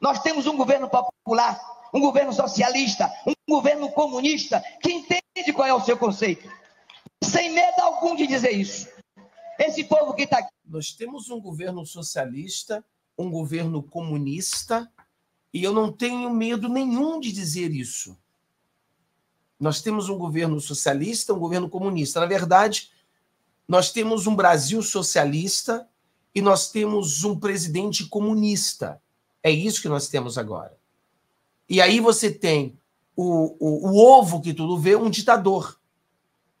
Nós temos um governo popular, um governo socialista, um governo comunista que entende qual é o seu conceito. Sem medo algum de dizer isso. Esse povo que está aqui. Nós temos um governo socialista, um governo comunista, e eu não tenho medo nenhum de dizer isso. Nós temos um governo socialista, um governo comunista. Na verdade, nós temos um Brasil socialista e nós temos um presidente comunista. É isso que nós temos agora. E aí você tem o, o, o ovo que tudo vê, um ditador.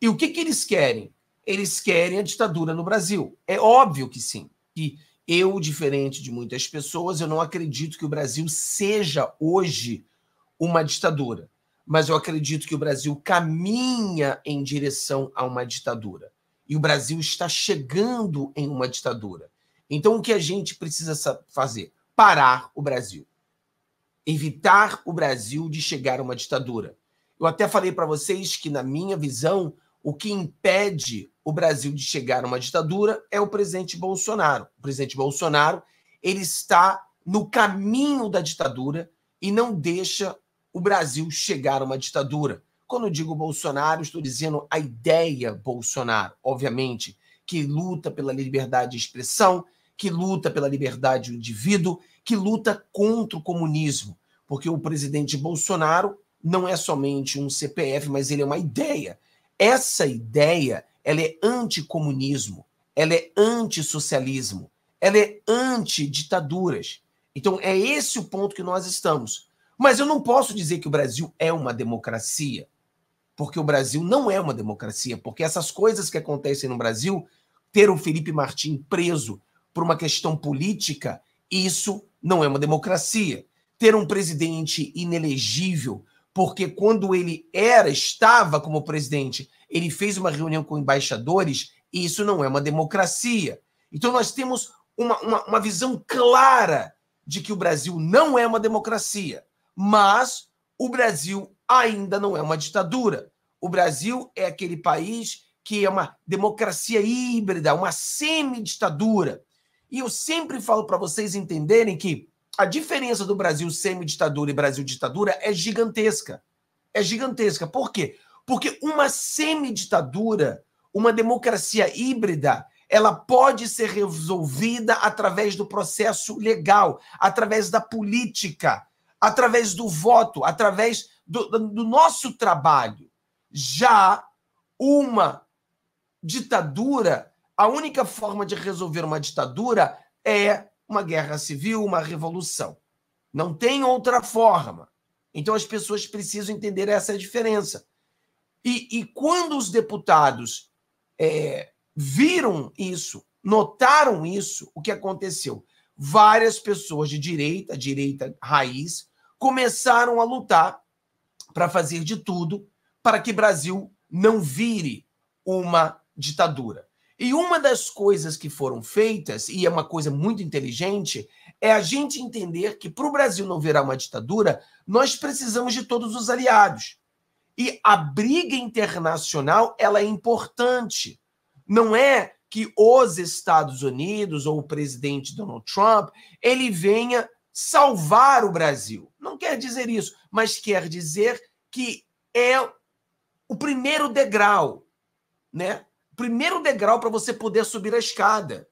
E o que, que eles querem? Eles querem a ditadura no Brasil. É óbvio que sim. E eu, diferente de muitas pessoas, eu não acredito que o Brasil seja hoje uma ditadura. Mas eu acredito que o Brasil caminha em direção a uma ditadura. E o Brasil está chegando em uma ditadura. Então, o que a gente precisa fazer? parar o Brasil, evitar o Brasil de chegar a uma ditadura. Eu até falei para vocês que, na minha visão, o que impede o Brasil de chegar a uma ditadura é o presidente Bolsonaro. O presidente Bolsonaro ele está no caminho da ditadura e não deixa o Brasil chegar a uma ditadura. Quando eu digo Bolsonaro, estou dizendo a ideia Bolsonaro, obviamente, que luta pela liberdade de expressão, que luta pela liberdade do indivíduo, que luta contra o comunismo, porque o presidente Bolsonaro não é somente um CPF, mas ele é uma ideia. Essa ideia, ela é anticomunismo, ela é antissocialismo, ela é antiditaduras. Então é esse o ponto que nós estamos. Mas eu não posso dizer que o Brasil é uma democracia, porque o Brasil não é uma democracia, porque essas coisas que acontecem no Brasil, ter o Felipe Martins preso, por uma questão política, isso não é uma democracia. Ter um presidente inelegível, porque quando ele era, estava como presidente, ele fez uma reunião com embaixadores, isso não é uma democracia. Então nós temos uma, uma, uma visão clara de que o Brasil não é uma democracia, mas o Brasil ainda não é uma ditadura. O Brasil é aquele país que é uma democracia híbrida, uma semi-ditadura. E eu sempre falo para vocês entenderem que a diferença do Brasil semi-ditadura e Brasil ditadura é gigantesca. É gigantesca. Por quê? Porque uma semi-ditadura, uma democracia híbrida, ela pode ser resolvida através do processo legal, através da política, através do voto, através do, do nosso trabalho. Já uma ditadura a única forma de resolver uma ditadura é uma guerra civil, uma revolução. Não tem outra forma. Então as pessoas precisam entender essa diferença. E, e quando os deputados é, viram isso, notaram isso, o que aconteceu? Várias pessoas de direita, direita raiz, começaram a lutar para fazer de tudo para que Brasil não vire uma ditadura. E uma das coisas que foram feitas, e é uma coisa muito inteligente, é a gente entender que para o Brasil não virar uma ditadura, nós precisamos de todos os aliados. E a briga internacional ela é importante. Não é que os Estados Unidos ou o presidente Donald Trump ele venha salvar o Brasil. Não quer dizer isso, mas quer dizer que é o primeiro degrau, né? primeiro degrau para você poder subir a escada.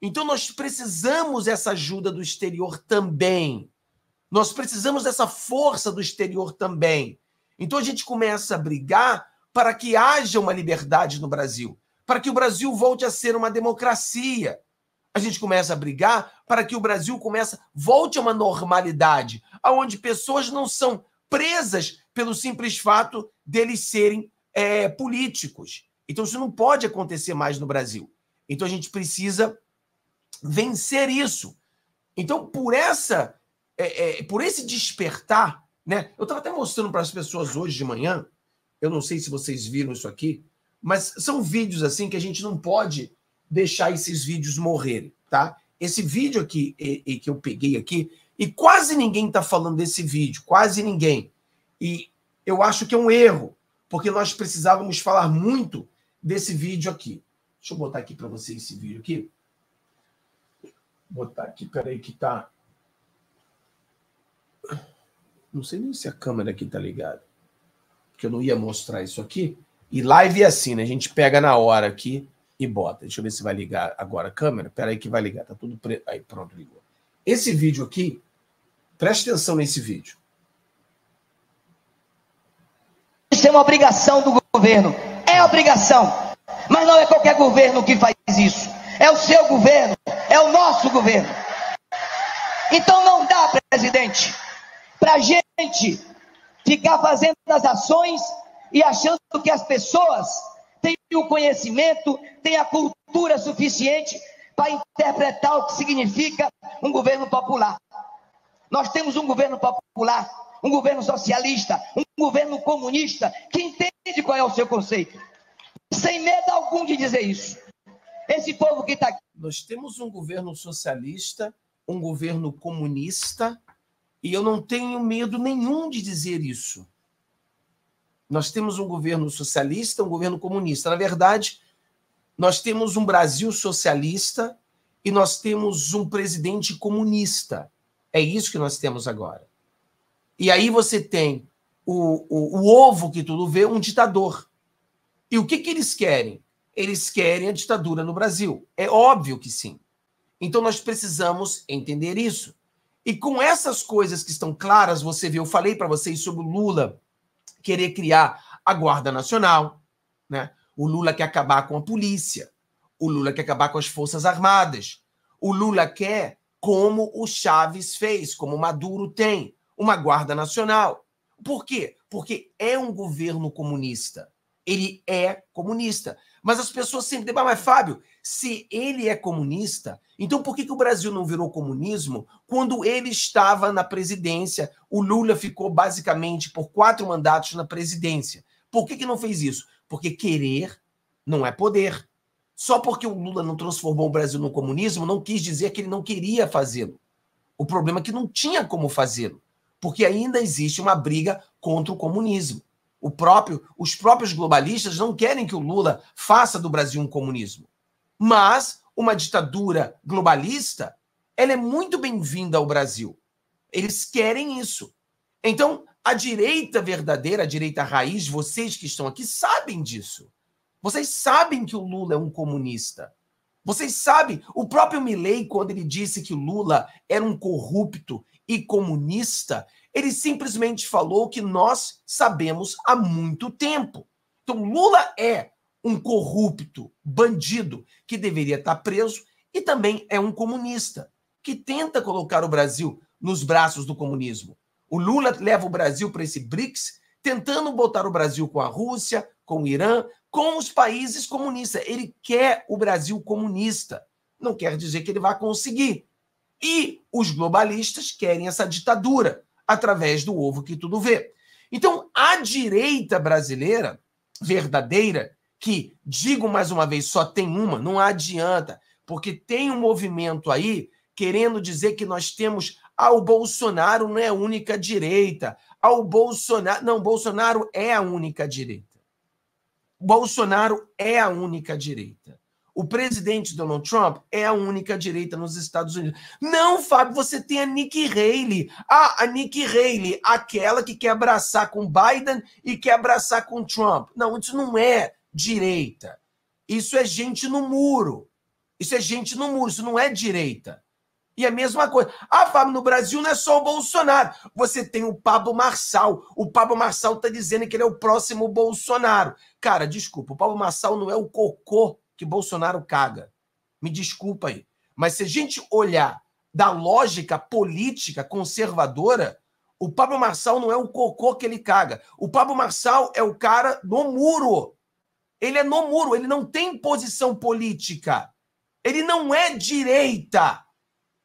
Então nós precisamos dessa ajuda do exterior também. Nós precisamos dessa força do exterior também. Então a gente começa a brigar para que haja uma liberdade no Brasil, para que o Brasil volte a ser uma democracia. A gente começa a brigar para que o Brasil comece, volte a uma normalidade, aonde pessoas não são presas pelo simples fato deles serem é, políticos. Então isso não pode acontecer mais no Brasil. Então a gente precisa vencer isso. Então por essa, é, é, por esse despertar, né? Eu estava até mostrando para as pessoas hoje de manhã. Eu não sei se vocês viram isso aqui, mas são vídeos assim que a gente não pode deixar esses vídeos morrerem, tá? Esse vídeo aqui e, e que eu peguei aqui e quase ninguém está falando desse vídeo, quase ninguém. E eu acho que é um erro, porque nós precisávamos falar muito desse vídeo aqui. Deixa eu botar aqui para vocês esse vídeo aqui. botar aqui, peraí, que tá. Não sei nem se a câmera aqui tá ligada. Porque eu não ia mostrar isso aqui. E live é assim, né? A gente pega na hora aqui e bota. Deixa eu ver se vai ligar agora a câmera. Peraí, que vai ligar. Tá tudo preto. Aí, pronto, ligou. Esse vídeo aqui, preste atenção nesse vídeo. Isso é uma obrigação do governo é obrigação. Mas não é qualquer governo que faz isso. É o seu governo. É o nosso governo. Então não dá, presidente, para gente ficar fazendo as ações e achando que as pessoas têm o conhecimento, têm a cultura suficiente para interpretar o que significa um governo popular. Nós temos um governo popular, um governo socialista, um governo comunista que entende entende qual é o seu conceito. Sem medo algum de dizer isso. Esse povo que está aqui. Nós temos um governo socialista, um governo comunista, e eu não tenho medo nenhum de dizer isso. Nós temos um governo socialista, um governo comunista. Na verdade, nós temos um Brasil socialista e nós temos um presidente comunista. É isso que nós temos agora. E aí você tem o, o, o ovo que tudo vê, um ditador. E o que, que eles querem? Eles querem a ditadura no Brasil. É óbvio que sim. Então nós precisamos entender isso. E com essas coisas que estão claras, você vê, eu falei para vocês sobre o Lula querer criar a Guarda Nacional, né? O Lula quer acabar com a polícia, o Lula quer acabar com as Forças Armadas. O Lula quer como o Chaves fez, como o Maduro tem, uma Guarda Nacional. Por quê? Porque é um governo comunista. Ele é comunista. Mas as pessoas sempre debatem. mas Fábio, se ele é comunista, então por que, que o Brasil não virou comunismo quando ele estava na presidência? O Lula ficou basicamente por quatro mandatos na presidência. Por que, que não fez isso? Porque querer não é poder. Só porque o Lula não transformou o Brasil no comunismo não quis dizer que ele não queria fazê-lo. O problema é que não tinha como fazê-lo porque ainda existe uma briga contra o comunismo. O próprio, os próprios globalistas não querem que o Lula faça do Brasil um comunismo. Mas uma ditadura globalista, ela é muito bem-vinda ao Brasil. Eles querem isso. Então, a direita verdadeira, a direita raiz, vocês que estão aqui sabem disso. Vocês sabem que o Lula é um comunista. Vocês sabem, o próprio Milley, quando ele disse que Lula era um corrupto e comunista, ele simplesmente falou que nós sabemos há muito tempo. Então, Lula é um corrupto, bandido, que deveria estar preso e também é um comunista, que tenta colocar o Brasil nos braços do comunismo. O Lula leva o Brasil para esse BRICS, tentando botar o Brasil com a Rússia, com o Irã, com os países comunistas. Ele quer o Brasil comunista. Não quer dizer que ele vai conseguir, e os globalistas querem essa ditadura através do ovo que tudo vê. Então, a direita brasileira verdadeira, que, digo mais uma vez, só tem uma, não adianta, porque tem um movimento aí querendo dizer que nós temos. Ah, o Bolsonaro não é a única direita. Ah, o Bolsonaro. Não, Bolsonaro é a única direita. Bolsonaro é a única direita. O presidente Donald Trump é a única direita nos Estados Unidos. Não, Fábio, você tem a Nikki Haley. Ah, a Nikki Haley, aquela que quer abraçar com Biden e quer abraçar com Trump. Não, isso não é direita. Isso é gente no muro. Isso é gente no muro, isso não é direita. E a mesma coisa. Ah, Fábio, no Brasil não é só o Bolsonaro. Você tem o Pablo Marçal. O Pablo Marçal está dizendo que ele é o próximo Bolsonaro. Cara, desculpa, o Pablo Marçal não é o cocô que Bolsonaro caga. Me desculpa aí. Mas se a gente olhar da lógica política conservadora, o Pablo Marçal não é o cocô que ele caga. O Pablo Marçal é o cara no muro. Ele é no muro, ele não tem posição política. Ele não é direita.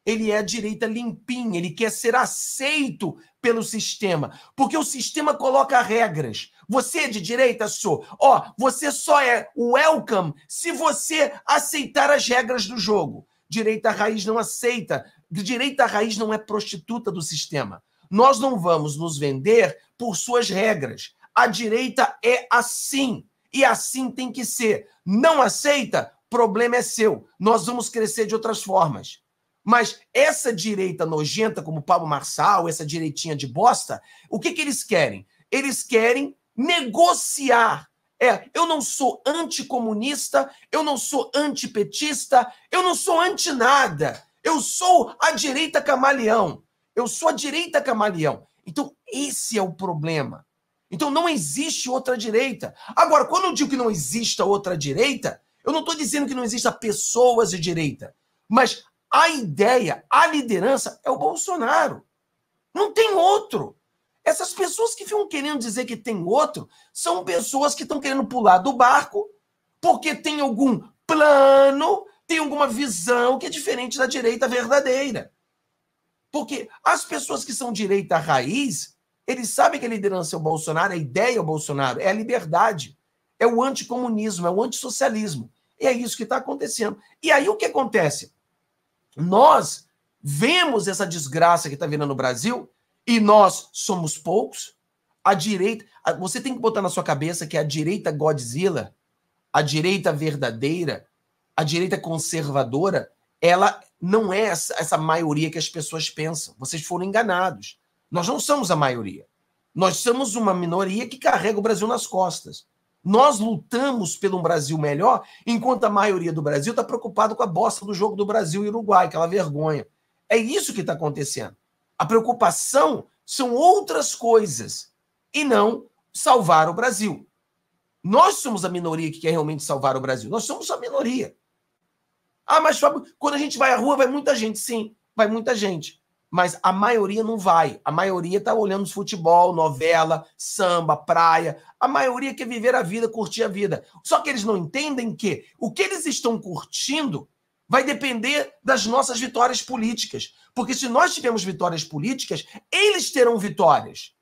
Ele é a direita limpinha, ele quer ser aceito pelo sistema, porque o sistema coloca regras. Você é de direita, sou, Ó, você só é welcome se você aceitar as regras do jogo. Direita raiz não aceita. Direita raiz não é prostituta do sistema. Nós não vamos nos vender por suas regras. A direita é assim. E assim tem que ser. Não aceita? Problema é seu. Nós vamos crescer de outras formas. Mas essa direita nojenta, como Pablo Marçal, essa direitinha de bosta, o que, que eles querem? Eles querem negociar. É, eu não sou anticomunista, eu não sou antipetista, eu não sou anti nada. Eu sou a direita camaleão. Eu sou a direita camaleão. Então, esse é o problema. Então, não existe outra direita. Agora, quando eu digo que não exista outra direita, eu não estou dizendo que não exista pessoas de direita, mas a ideia, a liderança é o Bolsonaro. Não tem outro. Essas pessoas que ficam querendo dizer que tem outro são pessoas que estão querendo pular do barco porque tem algum plano, tem alguma visão que é diferente da direita verdadeira. Porque as pessoas que são direita raiz, eles sabem que a liderança é o Bolsonaro, a ideia é o Bolsonaro, é a liberdade, é o anticomunismo, é o antissocialismo. E é isso que está acontecendo. E aí o que acontece? Nós vemos essa desgraça que está vindo no Brasil e nós somos poucos. A direita, você tem que botar na sua cabeça que a direita Godzilla, a direita verdadeira, a direita conservadora, ela não é essa, maioria que as pessoas pensam. Vocês foram enganados. Nós não somos a maioria. Nós somos uma minoria que carrega o Brasil nas costas. Nós lutamos pelo um Brasil melhor, enquanto a maioria do Brasil está preocupada com a bosta do jogo do Brasil e Uruguai, aquela vergonha. É isso que está acontecendo. A preocupação são outras coisas e não salvar o Brasil. Nós somos a minoria que quer realmente salvar o Brasil. Nós somos a minoria. Ah, mas Fábio, quando a gente vai à rua, vai muita gente. Sim, vai muita gente. Mas a maioria não vai. A maioria está olhando futebol, novela, samba, praia. A maioria quer viver a vida, curtir a vida. Só que eles não entendem que o que eles estão curtindo vai depender das nossas vitórias políticas. Porque se nós tivermos vitórias políticas, eles terão vitórias.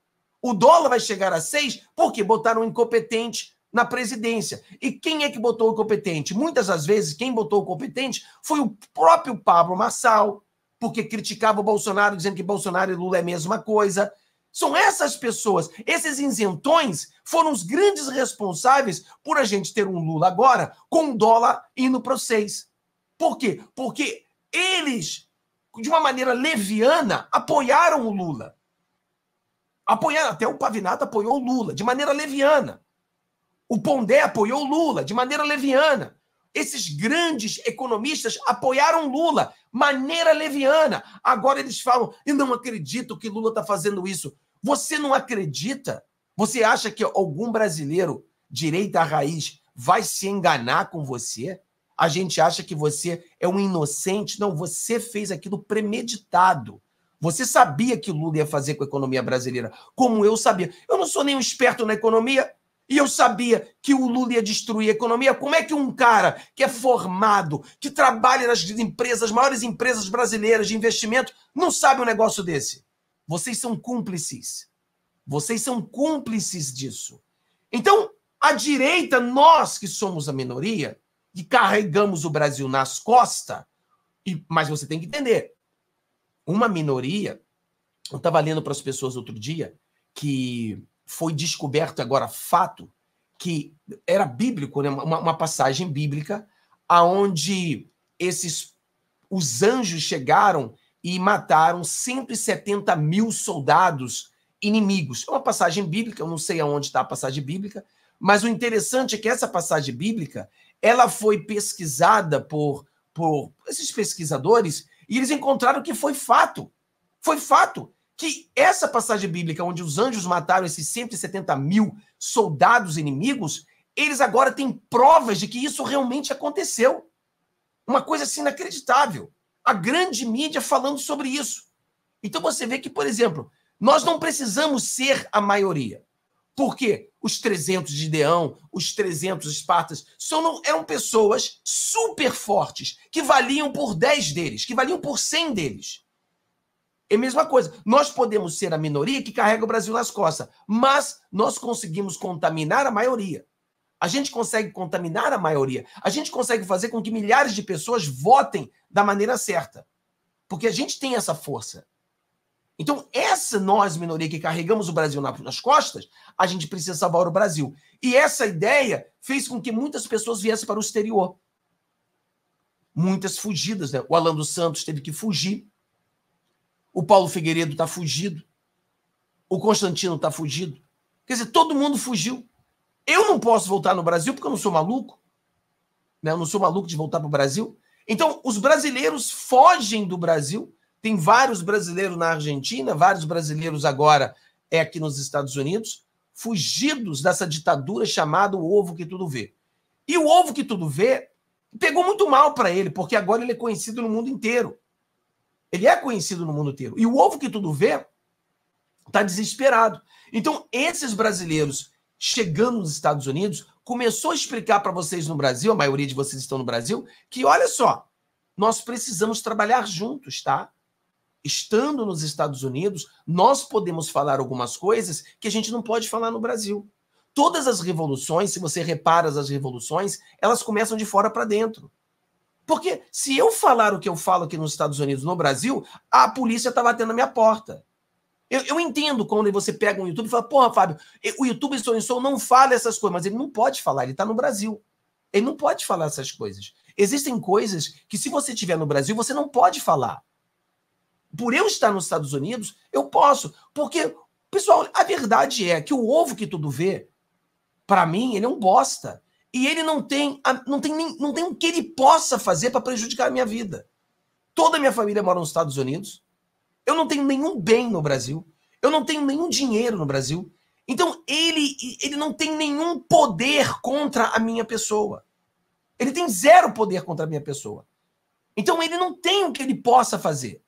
O dólar vai chegar a seis porque botaram um incompetente na presidência. E quem é que botou o Muitas das vezes, quem botou o competente foi o próprio Pablo Marçal, porque criticava o Bolsonaro, dizendo que Bolsonaro e Lula é a mesma coisa. São essas pessoas, esses isentões, foram os grandes responsáveis por a gente ter um Lula agora com o dólar indo para os seis. Por quê? Porque eles, de uma maneira leviana, apoiaram o Lula. Apoiaram, até o Pavinato apoiou o Lula, de maneira leviana. O Pondé apoiou o Lula, de maneira leviana. Esses grandes economistas apoiaram Lula, maneira leviana. Agora eles falam, e não acredito que Lula está fazendo isso. Você não acredita? Você acha que algum brasileiro direita à raiz vai se enganar com você? a gente acha que você é um inocente. Não, você fez aquilo premeditado. Você sabia que Lula ia fazer com a economia brasileira, como eu sabia. Eu não sou nenhum esperto na economia, e eu sabia que o Lula ia destruir a economia. Como é que um cara que é formado, que trabalha nas empresas, maiores empresas brasileiras de investimento, não sabe um negócio desse? Vocês são cúmplices. Vocês são cúmplices disso. Então, a direita, nós que somos a minoria, que carregamos o Brasil nas costas, e, mas você tem que entender, uma minoria, eu estava lendo para as pessoas outro dia, que foi descoberto agora fato, que era bíblico, né? uma, uma passagem bíblica, aonde esses os anjos chegaram e mataram 170 mil soldados inimigos. É uma passagem bíblica, eu não sei aonde está a passagem bíblica, mas o interessante é que essa passagem bíblica ela foi pesquisada por, por esses pesquisadores e eles encontraram que foi fato. Foi fato que essa passagem bíblica, onde os anjos mataram esses 170 mil soldados inimigos, eles agora têm provas de que isso realmente aconteceu. Uma coisa assim inacreditável. A grande mídia falando sobre isso. Então você vê que, por exemplo, nós não precisamos ser a maioria. Porque os 300 de Deão, os 300 Espartas, são, eram pessoas super fortes, que valiam por 10 deles, que valiam por 100 deles. É a mesma coisa. Nós podemos ser a minoria que carrega o Brasil nas costas, mas nós conseguimos contaminar a maioria. A gente consegue contaminar a maioria. A gente consegue fazer com que milhares de pessoas votem da maneira certa. Porque a gente tem essa força. Então, essa nós, minoria que carregamos o Brasil nas costas, a gente precisa salvar o Brasil. E essa ideia fez com que muitas pessoas viessem para o exterior. Muitas fugidas, né? O Alan dos Santos teve que fugir. O Paulo Figueiredo está fugido. O Constantino está fugido. Quer dizer, todo mundo fugiu. Eu não posso voltar no Brasil porque eu não sou maluco. Né? Eu não sou maluco de voltar para o Brasil. Então, os brasileiros fogem do Brasil tem vários brasileiros na Argentina, vários brasileiros agora é aqui nos Estados Unidos, fugidos dessa ditadura chamada o ovo que tudo vê. E o ovo que tudo vê pegou muito mal para ele, porque agora ele é conhecido no mundo inteiro. Ele é conhecido no mundo inteiro. E o ovo que tudo vê está desesperado. Então, esses brasileiros chegando nos Estados Unidos começou a explicar para vocês no Brasil, a maioria de vocês estão no Brasil, que olha só, nós precisamos trabalhar juntos, tá? estando nos Estados Unidos, nós podemos falar algumas coisas que a gente não pode falar no Brasil. Todas as revoluções, se você repara as revoluções, elas começam de fora para dentro. Porque se eu falar o que eu falo aqui nos Estados Unidos, no Brasil, a polícia está batendo na minha porta. Eu, eu, entendo quando você pega um YouTube e fala, porra, Fábio, o YouTube Sou Sou não fala essas coisas, mas ele não pode falar, ele está no Brasil. Ele não pode falar essas coisas. Existem coisas que, se você estiver no Brasil, você não pode falar por eu estar nos Estados Unidos, eu posso. Porque, pessoal, a verdade é que o ovo que tudo vê, para mim, ele é um bosta. E ele não tem, não tem, nem, não tem o que ele possa fazer para prejudicar a minha vida. Toda a minha família mora nos Estados Unidos. Eu não tenho nenhum bem no Brasil. Eu não tenho nenhum dinheiro no Brasil. Então ele, ele não tem nenhum poder contra a minha pessoa. Ele tem zero poder contra a minha pessoa. Então ele não tem o que ele possa fazer.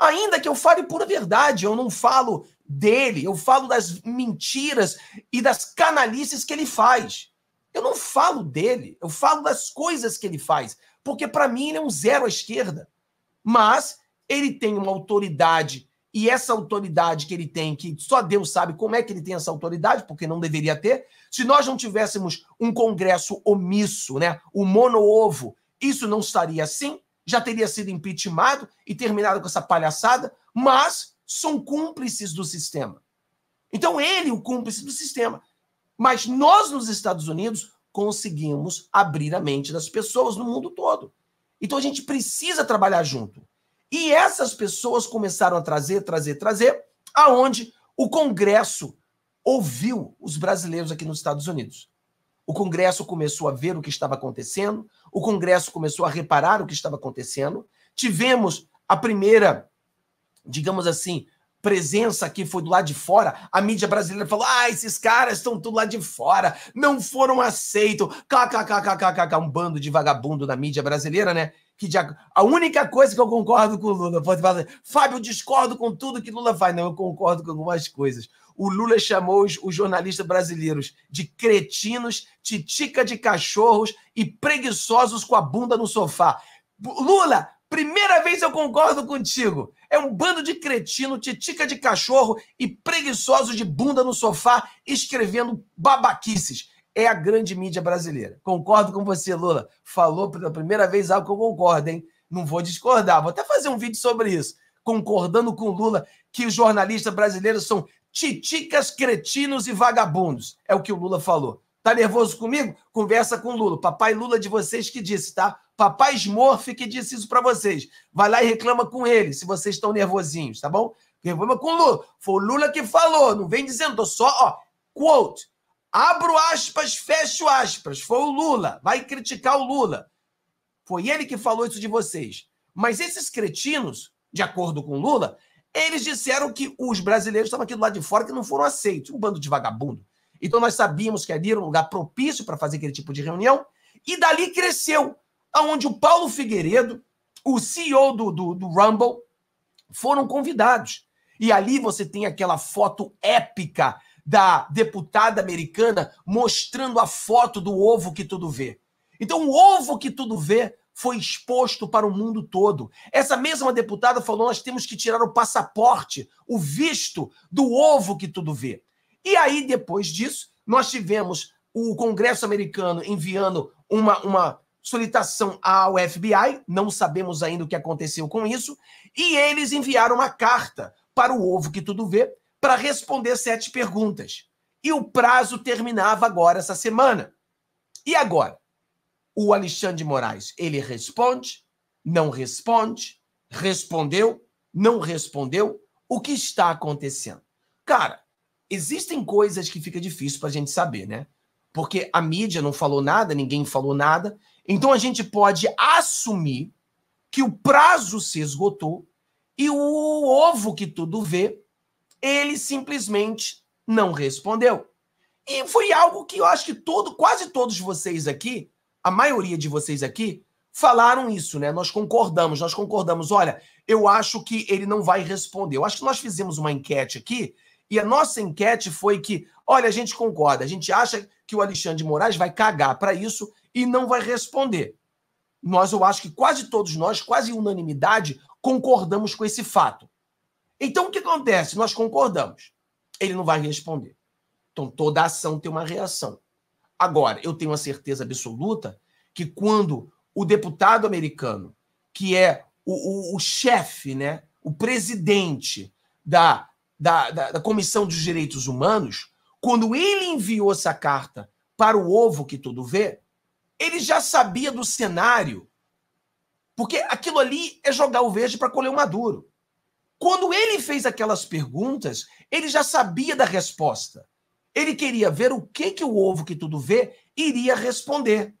Ainda que eu fale pura verdade, eu não falo dele, eu falo das mentiras e das canalices que ele faz. Eu não falo dele, eu falo das coisas que ele faz, porque para mim ele é um zero à esquerda. Mas ele tem uma autoridade e essa autoridade que ele tem, que só Deus sabe como é que ele tem essa autoridade, porque não deveria ter, se nós não tivéssemos um congresso omisso, né, o mono-ovo, isso não estaria assim, já teria sido impeachmentado e terminado com essa palhaçada, mas são cúmplices do sistema. Então, ele, o cúmplice do sistema. Mas nós, nos Estados Unidos, conseguimos abrir a mente das pessoas no mundo todo. Então, a gente precisa trabalhar junto. E essas pessoas começaram a trazer, trazer, trazer, aonde o Congresso ouviu os brasileiros aqui nos Estados Unidos. O Congresso começou a ver o que estava acontecendo, o Congresso começou a reparar o que estava acontecendo. Tivemos a primeira, digamos assim, presença que foi do lado de fora, a mídia brasileira falou: ah, esses caras estão tudo lá de fora, não foram aceitos, kkkkkk, um bando de vagabundo da mídia brasileira, né? que a única coisa que eu concordo com o Lula, pode falar, Fábio, discordo com tudo que Lula faz. Não, eu concordo com algumas coisas. O Lula chamou os, os jornalistas brasileiros de cretinos, titica de cachorros e preguiçosos com a bunda no sofá. Lula, primeira vez eu concordo contigo. É um bando de cretino, titica de cachorro e preguiçosos de bunda no sofá escrevendo babaquices é a grande mídia brasileira. Concordo com você, Lula. Falou pela primeira vez algo que eu concordo, hein? Não vou discordar. Vou até fazer um vídeo sobre isso. Concordando com Lula que os jornalistas brasileiros são titicas, cretinos e vagabundos. É o que o Lula falou. Tá nervoso comigo? Conversa com Lula. Papai Lula de vocês que disse, tá? Papai Smurf que disse isso para vocês. Vai lá e reclama com ele, se vocês estão nervosinhos, tá bom? Reclama com Lula. Foi o Lula que falou, não vem dizendo, tô só, ó, quote, Abro aspas, fecho aspas. Foi o Lula. Vai criticar o Lula. Foi ele que falou isso de vocês. Mas esses cretinos, de acordo com Lula, eles disseram que os brasileiros estavam aqui do lado de fora que não foram aceitos. Um bando de vagabundo. Então nós sabíamos que ali era um lugar propício para fazer aquele tipo de reunião. E dali cresceu, aonde o Paulo Figueiredo, o CEO do, do, do Rumble, foram convidados. E ali você tem aquela foto épica da deputada americana mostrando a foto do ovo que tudo vê. Então, o ovo que tudo vê foi exposto para o mundo todo. Essa mesma deputada falou: nós temos que tirar o passaporte, o visto do ovo que tudo vê. E aí, depois disso, nós tivemos o Congresso americano enviando uma, uma solicitação ao FBI, não sabemos ainda o que aconteceu com isso, e eles enviaram uma carta para o ovo que tudo vê, para responder sete perguntas. E o prazo terminava agora essa semana. E agora? O Alexandre de Moraes, ele responde, não responde, respondeu, não respondeu. O que está acontecendo? Cara, existem coisas que fica difícil para a gente saber, né? Porque a mídia não falou nada, ninguém falou nada. Então a gente pode assumir que o prazo se esgotou e o ovo que tudo vê ele simplesmente não respondeu. E foi algo que eu acho que todo, quase todos vocês aqui, a maioria de vocês aqui, falaram isso, né? Nós concordamos, nós concordamos. Olha, eu acho que ele não vai responder. Eu acho que nós fizemos uma enquete aqui e a nossa enquete foi que, olha, a gente concorda, a gente acha que o Alexandre de Moraes vai cagar para isso e não vai responder. Nós, eu acho que quase todos nós, quase unanimidade, concordamos com esse fato. Então, o que acontece? Nós concordamos. Ele não vai responder. Então, toda ação tem uma reação. Agora, eu tenho a certeza absoluta que quando o deputado americano, que é o, o, o chefe, né, o presidente da, da, da, da Comissão dos Direitos Humanos, quando ele enviou essa carta para o ovo que tudo vê, ele já sabia do cenário. Porque aquilo ali é jogar o verde para colher o maduro. Quando ele fez aquelas perguntas, ele já sabia da resposta. Ele queria ver o que, que o ovo que tudo vê iria responder.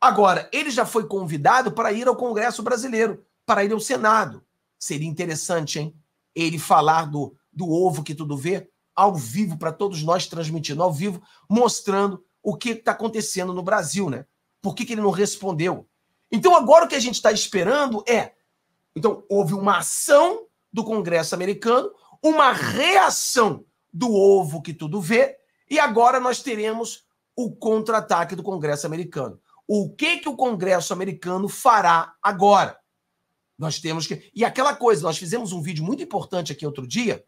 Agora, ele já foi convidado para ir ao Congresso Brasileiro, para ir ao Senado. Seria interessante, hein? Ele falar do, do ovo que tudo vê ao vivo, para todos nós transmitindo ao vivo, mostrando o que está acontecendo no Brasil, né? Por que, que ele não respondeu? Então, agora o que a gente está esperando é então, houve uma ação do Congresso americano, uma reação do ovo que tudo vê, e agora nós teremos o contra-ataque do Congresso americano. O que que o Congresso americano fará agora? Nós temos que. E aquela coisa, nós fizemos um vídeo muito importante aqui outro dia,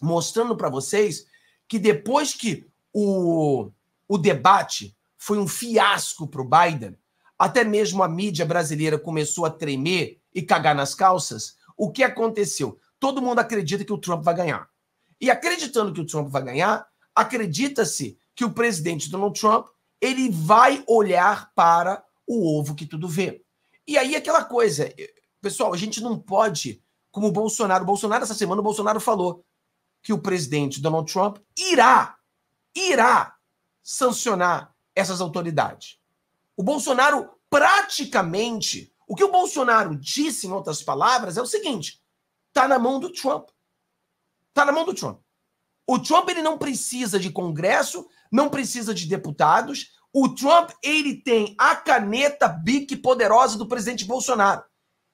mostrando para vocês que depois que o, o debate foi um fiasco para o Biden, até mesmo a mídia brasileira começou a tremer e cagar nas calças, o que aconteceu? Todo mundo acredita que o Trump vai ganhar. E acreditando que o Trump vai ganhar, acredita-se que o presidente Donald Trump ele vai olhar para o ovo que tudo vê. E aí aquela coisa, eh, pessoal, a gente não pode, como o Bolsonaro, o Bolsonaro essa semana o Bolsonaro falou que o presidente Donald Trump irá irá sancionar essas autoridades. O Bolsonaro praticamente o que o Bolsonaro disse, em outras palavras, é o seguinte: tá na mão do Trump. tá na mão do Trump. O Trump ele não precisa de Congresso, não precisa de deputados. O Trump ele tem a caneta bique poderosa do presidente Bolsonaro.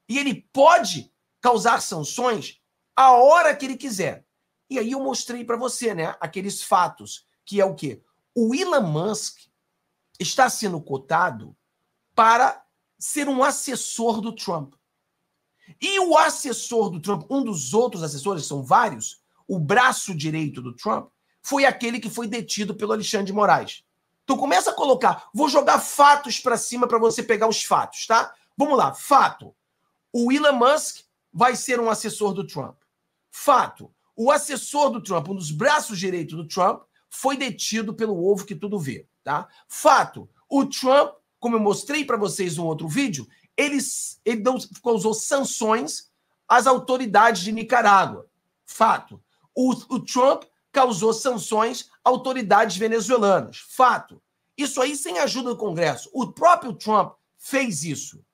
E ele pode causar sanções a hora que ele quiser. E aí eu mostrei para você, né, aqueles fatos, que é o quê? O Elon Musk está sendo cotado para ser um assessor do Trump. E o assessor do Trump, um dos outros assessores, são vários, o braço direito do Trump, foi aquele que foi detido pelo Alexandre de Moraes. Então começa a colocar, vou jogar fatos para cima para você pegar os fatos, tá? Vamos lá, fato. O Elon Musk vai ser um assessor do Trump. Fato. O assessor do Trump, um dos braços direitos do Trump, foi detido pelo ovo que tudo vê, tá? Fato. O Trump como eu mostrei para vocês no outro vídeo, eles, ele causou sanções às autoridades de Nicarágua. Fato. O, o Trump causou sanções a autoridades venezuelanas. Fato. Isso aí sem ajuda do Congresso. O próprio Trump fez isso.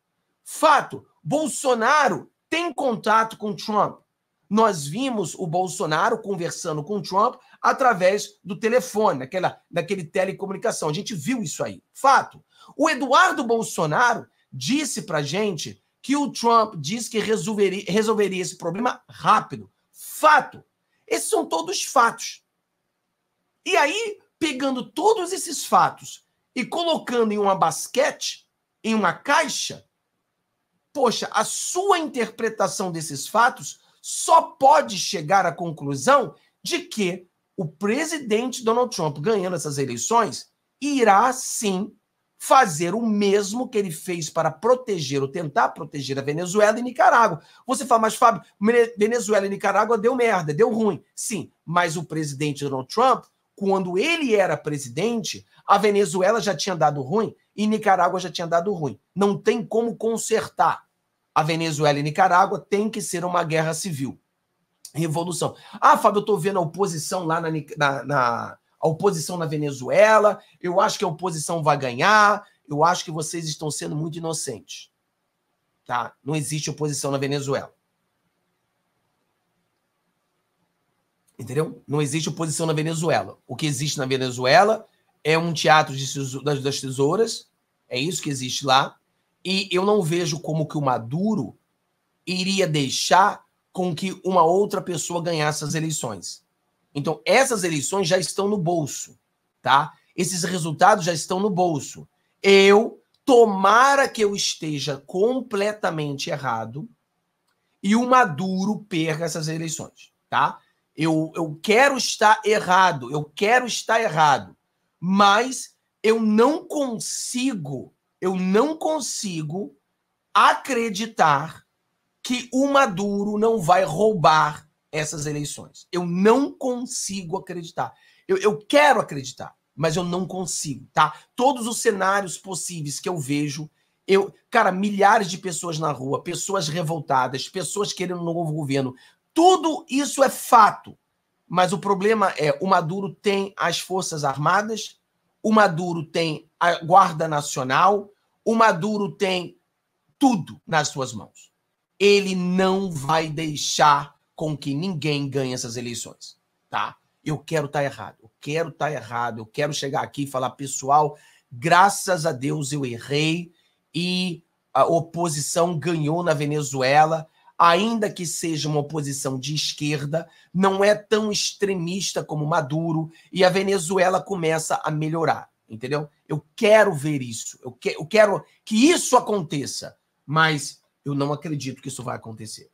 Fato. Bolsonaro tem contato com Trump. Nós vimos o Bolsonaro conversando com Trump através do telefone, naquela, naquele telecomunicação. A gente viu isso aí. Fato. O Eduardo Bolsonaro disse para gente que o Trump disse que resolveria, resolveria esse problema rápido. Fato. Esses são todos fatos. E aí, pegando todos esses fatos e colocando em uma basquete, em uma caixa, poxa, a sua interpretação desses fatos só pode chegar à conclusão de que o presidente Donald Trump ganhando essas eleições irá sim fazer o mesmo que ele fez para proteger ou tentar proteger a Venezuela e Nicarágua. Você fala, mas Fábio, Venezuela e Nicarágua deu merda, deu ruim. Sim, mas o presidente Donald Trump, quando ele era presidente, a Venezuela já tinha dado ruim e Nicarágua já tinha dado ruim. Não tem como consertar. A Venezuela e Nicarágua tem que ser uma guerra civil. Revolução. Ah, Fábio, eu estou vendo a oposição lá na, na, na a oposição na Venezuela, eu acho que a oposição vai ganhar, eu acho que vocês estão sendo muito inocentes. Tá? Não existe oposição na Venezuela. Entendeu? Não existe oposição na Venezuela. O que existe na Venezuela é um teatro de, das, das tesouras, é isso que existe lá. E eu não vejo como que o Maduro iria deixar com que uma outra pessoa ganhasse as eleições. Então, essas eleições já estão no bolso, tá? Esses resultados já estão no bolso. Eu, tomara que eu esteja completamente errado e o Maduro perca essas eleições, tá? Eu, eu quero estar errado, eu quero estar errado, mas eu não consigo, eu não consigo acreditar que o Maduro não vai roubar essas eleições. Eu não consigo acreditar. Eu, eu quero acreditar, mas eu não consigo, tá? Todos os cenários possíveis que eu vejo, eu, cara, milhares de pessoas na rua, pessoas revoltadas, pessoas querendo um novo governo. Tudo isso é fato. Mas o problema é, o Maduro tem as Forças Armadas, o Maduro tem a Guarda Nacional, o Maduro tem tudo nas suas mãos. Ele não vai deixar com que ninguém ganhe essas eleições, tá? Eu quero estar tá errado, eu quero estar tá errado, eu quero chegar aqui e falar, pessoal, graças a Deus eu errei e a oposição ganhou na Venezuela, ainda que seja uma oposição de esquerda, não é tão extremista como Maduro e a Venezuela começa a melhorar, entendeu? Eu quero ver isso, eu, que, eu quero que isso aconteça, mas eu não acredito que isso vai acontecer.